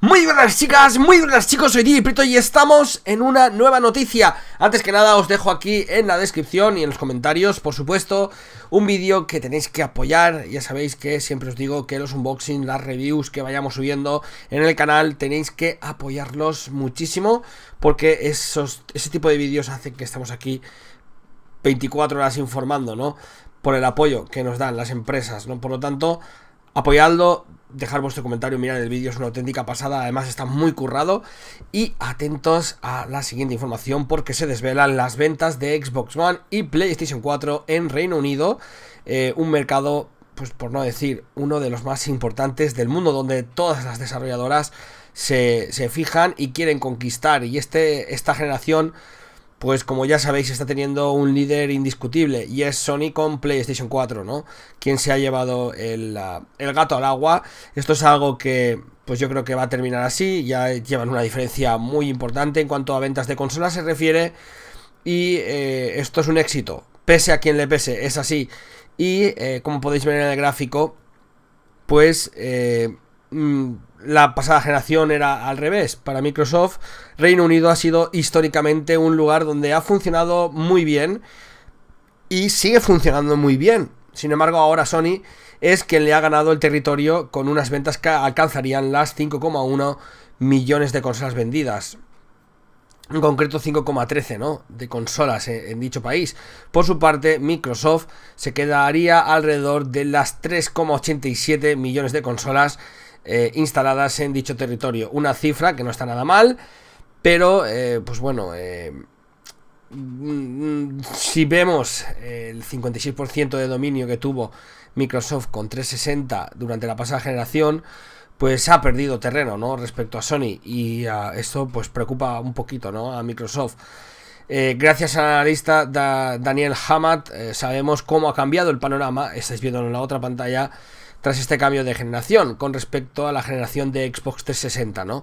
Muy buenas chicas, muy buenas chicos, soy DJ y estamos en una nueva noticia Antes que nada os dejo aquí en la descripción y en los comentarios, por supuesto Un vídeo que tenéis que apoyar, ya sabéis que siempre os digo que los unboxings, las reviews que vayamos subiendo en el canal Tenéis que apoyarlos muchísimo porque esos, ese tipo de vídeos hacen que estamos aquí 24 horas informando, ¿no? Por el apoyo que nos dan las empresas, ¿no? Por lo tanto, apoyadlo dejar vuestro comentario, mirar el vídeo, es una auténtica pasada, además está muy currado y atentos a la siguiente información porque se desvelan las ventas de Xbox One y PlayStation 4 en Reino Unido, eh, un mercado, pues por no decir, uno de los más importantes del mundo donde todas las desarrolladoras se, fijan y quieren conquistar y este, esta generación pues como ya sabéis está teniendo un líder indiscutible y es Sony con PlayStation 4, ¿no? Quien se ha llevado el, gato al agua. Esto es algo que pues yo creo que va a terminar así, ya llevan una diferencia muy importante en cuanto a ventas de consolas se refiere y eh, esto es un éxito, pese a quien le pese, es así. Y eh, como podéis ver en el gráfico, pues... Eh, mm, la pasada generación era al revés. Para Microsoft, Reino Unido ha sido históricamente un lugar donde ha funcionado muy bien y sigue funcionando muy bien. Sin embargo, ahora Sony es quien le ha ganado el territorio con unas ventas que alcanzarían las 5,1 millones de consolas vendidas. En concreto 5,13, ¿no? De consolas eh, en dicho país. Por su parte, Microsoft se quedaría alrededor de las 3,87 millones de consolas eh, instaladas en dicho territorio. Una cifra que no está nada mal, pero eh, pues bueno, eh, mm, mm, si vemos el 56% de dominio que tuvo Microsoft con 360 durante la pasada generación, pues ha perdido terreno, ¿no? Respecto a Sony y ah, esto pues preocupa un poquito, ¿no? A Microsoft. Eh, gracias al analista Daniel Hamad eh, sabemos cómo ha cambiado el panorama, estáis viendo en la otra pantalla, tras este cambio de generación con respecto a la generación de Xbox 360, ¿no?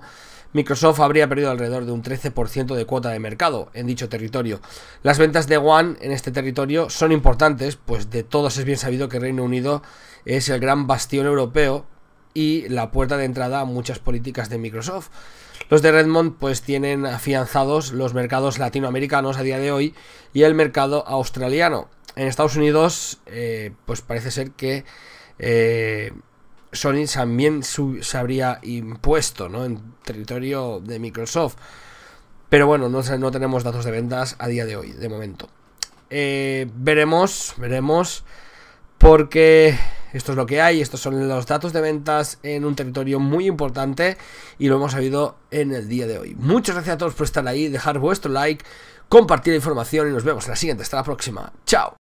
Microsoft habría perdido alrededor de un 13% de cuota de mercado en dicho territorio. Las ventas de One en este territorio son importantes, pues de todos es bien sabido que Reino Unido es el gran bastión europeo y la puerta de entrada a muchas políticas de Microsoft. Los de Redmond pues tienen afianzados los mercados latinoamericanos a día de hoy y el mercado australiano. En Estados Unidos eh, pues parece ser que eh, Sony también se habría impuesto en territorio de Microsoft. Pero bueno, no, no, tenemos datos de ventas a día de hoy, de momento. Eh, veremos, veremos. Porque esto es lo que hay, estos son los datos de ventas en un territorio muy importante y lo hemos sabido en el día de hoy. Muchas gracias a todos por estar ahí, dejar vuestro like, compartir la información y nos vemos en la siguiente. Hasta la próxima. Chao.